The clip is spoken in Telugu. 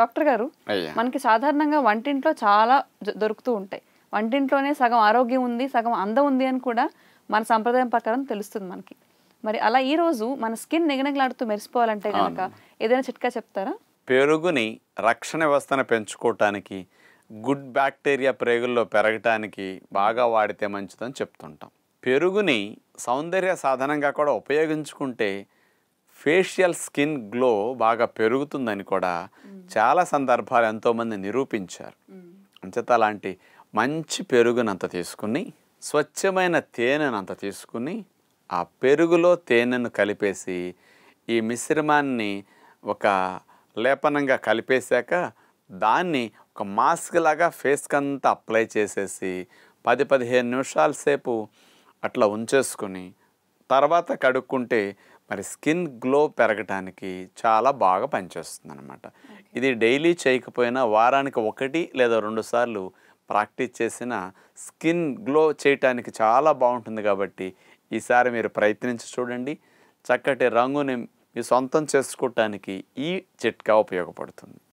డాక్టర్ గారు మనకి సాధారణంగా వంటింట్లో చాలా దొరుకుతూ ఉంటాయి వంటింట్లోనే సగం ఆరోగ్యం ఉంది సగం అందం ఉంది అని కూడా మన సంప్రదాయం ప్రకారం తెలుస్తుంది మనకి మరి అలా ఈ రోజు మన స్కిన్ నిగనగలాడుతూ మెరిసిపోవాలంటే కనుక ఏదైనా చిట్కా చెప్తారా పెరుగుని రక్షణ వ్యవస్థను పెంచుకోవటానికి గుడ్ బ్యాక్టీరియా ప్రేగుల్లో పెరగటానికి బాగా వాడితే మంచిదని చెప్తుంటాం పెరుగుని సౌందర్య సాధనంగా కూడా ఉపయోగించుకుంటే ఫేషియల్ స్కిన్ గ్లో బాగా పెరుగుతుందని కూడా చాలా సందర్భాలు ఎంతోమంది నిరూపించారు అంచేత అలాంటి మంచి పెరుగునంత తీసుకుని స్వచ్ఛమైన తేనెనంత తీసుకుని ఆ పెరుగులో తేనెను కలిపేసి ఈ మిశ్రమాన్ని ఒక లేపనంగా కలిపేశాక దాన్ని ఒక మాస్క్ లాగా ఫేస్కి అంతా అప్లై చేసేసి పది పదిహేను నిమిషాల సేపు అట్లా ఉంచేసుకుని తర్వాత కడుక్కుంటే మరి స్కిన్ గ్లో పెరగటానికి చాలా బాగా పనిచేస్తుంది అనమాట ఇది డైలీ చేయకపోయినా వారానికి ఒకటి లేదా రెండు సార్లు ప్రాక్టీస్ చేసిన స్కిన్ గ్లో చేయటానికి చాలా బాగుంటుంది కాబట్టి ఈసారి మీరు ప్రయత్నించి చూడండి చక్కటి రంగుని మీ సొంతం చేసుకోవటానికి ఈ చిట్కా ఉపయోగపడుతుంది